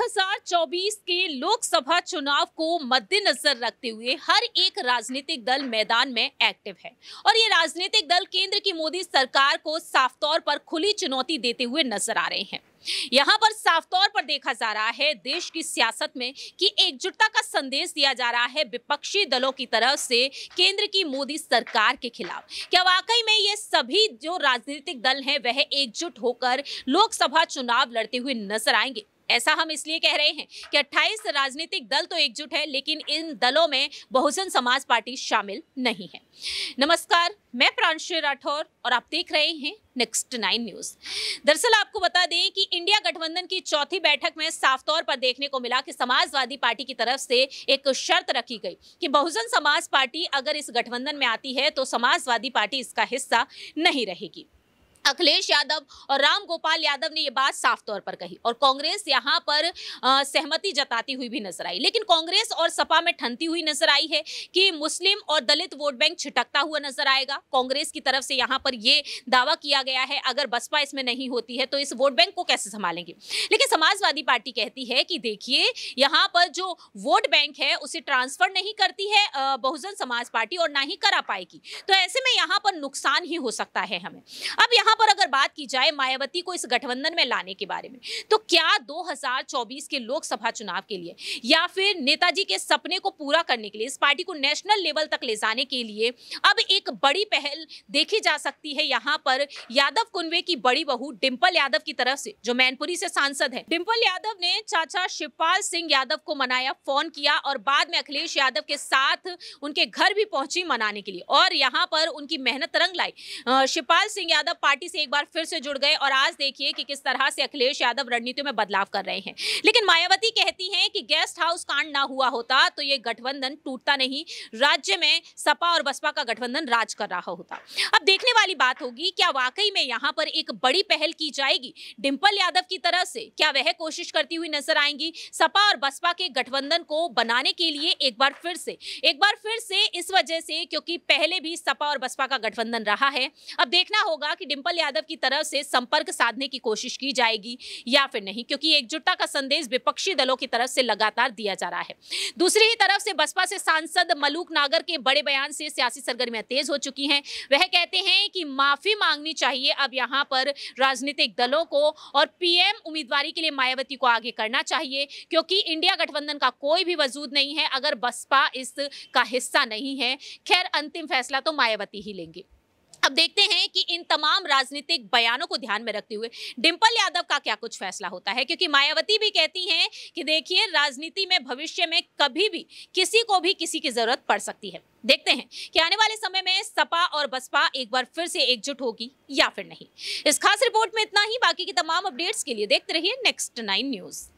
2024 के लोकसभा चुनाव को मद्देनजर रखते हुए हर एक राजनीतिक दल मैदान में एक्टिव है और ये राजनीतिक दल केंद्र की मोदी सरकार को साफ तौर पर खुली चुनौती देते हुए नजर आ रहे हैं यहाँ पर साफ तौर पर देखा जा रहा है देश की सियासत में कि एकजुटता का संदेश दिया जा रहा है विपक्षी दलों की तरफ से केंद्र की मोदी सरकार के खिलाफ क्या वाकई में ये सभी जो राजनीतिक दल हैं वह एकजुट होकर लोकसभा चुनाव लड़ते हुए नजर आएंगे ऐसा हम इसलिए कह रहे हैं कि 28 राजनीतिक दल तो एकजुट है लेकिन इन दलों में बहुजन समाज पार्टी शामिल नहीं है नमस्कार मैं प्रांशु राठौर और आप देख रहे हैं नेक्स्ट नाइन न्यूज दरअसल आपको बता दें कि इंडिया गठबंधन की चौथी बैठक में साफ तौर पर देखने को मिला कि समाजवादी पार्टी की तरफ से एक शर्त रखी गई कि बहुजन समाज पार्टी अगर इस गठबंधन में आती है तो समाजवादी पार्टी इसका हिस्सा नहीं रहेगी अखिलेश यादव और राम गोपाल यादव ने ये बात साफ तौर पर कही और कांग्रेस यहाँ पर सहमति जताती हुई भी नजर आई लेकिन कांग्रेस और सपा में ठनती हुई नजर आई है कि मुस्लिम और दलित वोट बैंक छिटकता हुआ नजर आएगा कांग्रेस की तरफ से यहाँ पर ये दावा किया गया है अगर बसपा इसमें नहीं होती है तो इस वोट बैंक को कैसे संभालेंगे लेकिन समाजवादी पार्टी कहती है कि देखिए यहाँ पर जो वोट बैंक है उसे ट्रांसफर नहीं करती है बहुजन समाज पार्टी और ना ही करा पाएगी तो ऐसे में यहाँ पर नुकसान ही हो सकता है हमें अब यहाँ यहाँ पर अगर बात की जाए मायावती को इस गठबंधन में लाने के बारे में तो क्या 2024 के लोकसभा चुनाव के लिए या फिर नेताजी के सपने को पूरा करने के लिए इस पार्टी को नेशनल लेवल तक ले जाने के लिए अब एक बड़ी पहल देखी जा सकती है यहाँ पर यादव कुनवे की बड़ी बहू डिम्पल यादव की तरफ से जो मैनपुरी से सांसद है डिम्पल यादव ने चाचा शिवपाल सिंह यादव को मनाया फोन किया और बाद में अखिलेश यादव के साथ उनके घर भी पहुंची मनाने के लिए और यहाँ पर उनकी मेहनत रंग लाई शिवपाल सिंह यादव पार्टी पार्टी से एक बार फिर से जुड़ गए और आज देखिए कि किस तरह से अखिलेश यादव रणनीतियों में बदलाव कर रहे हैं लेकिन मायावती कहती हैं कि गेस्ट हाउस कांड ना हुआ होता तो ये गठबंधन टूटता नहीं राज्य में सपा और बसपा का गठबंधन राज कर रहा होता अब देखने वाली बात होगी क्या वाकई में यहाँ पर एक बड़ी पहल की जाएगी डिम्पल यादव की तरह से क्या वह कोशिश करती हुई नजर आएंगी सपा और बसपा के गठबंधन को बनाने के लिए एक बार फिर से एक बार फिर से इस वजह से क्योंकि पहले भी सपा और बसपा का गठबंधन रहा है अब देखना होगा कि डिम्पल कमल यादव की तरफ से संपर्क साधने की कोशिश की जाएगी या फिर नहीं क्योंकि एकजुटता का संदेश विपक्षी दलों की तरफ से लगातार दिया जा रहा है दूसरी ही तरफ से बसपा से सांसद मलूक नागर के बड़े बयान से सियासी सरगर्मियां तेज हो चुकी हैं वह कहते हैं कि माफी मांगनी चाहिए अब यहाँ पर राजनीतिक दलों को और पीएम उम्मीदवारी के लिए मायावती को आगे करना चाहिए क्योंकि इंडिया गठबंधन का कोई भी वजूद नहीं है अगर बसपा इसका हिस्सा नहीं है खैर अंतिम फैसला तो मायावती ही लेंगे अब देखते हैं कि इन तमाम राजनीतिक बयानों को ध्यान में रखते हुए डिम्पल यादव का क्या कुछ फैसला होता है क्योंकि मायावती भी कहती हैं कि देखिए राजनीति में भविष्य में कभी भी किसी को भी किसी की जरूरत पड़ सकती है देखते हैं कि आने वाले समय में सपा और बसपा एक बार फिर से एकजुट होगी या फिर नहीं इस खास रिपोर्ट में इतना ही बाकी की तमाम अपडेट्स के लिए देखते रहिए नेक्स्ट नाइन न्यूज़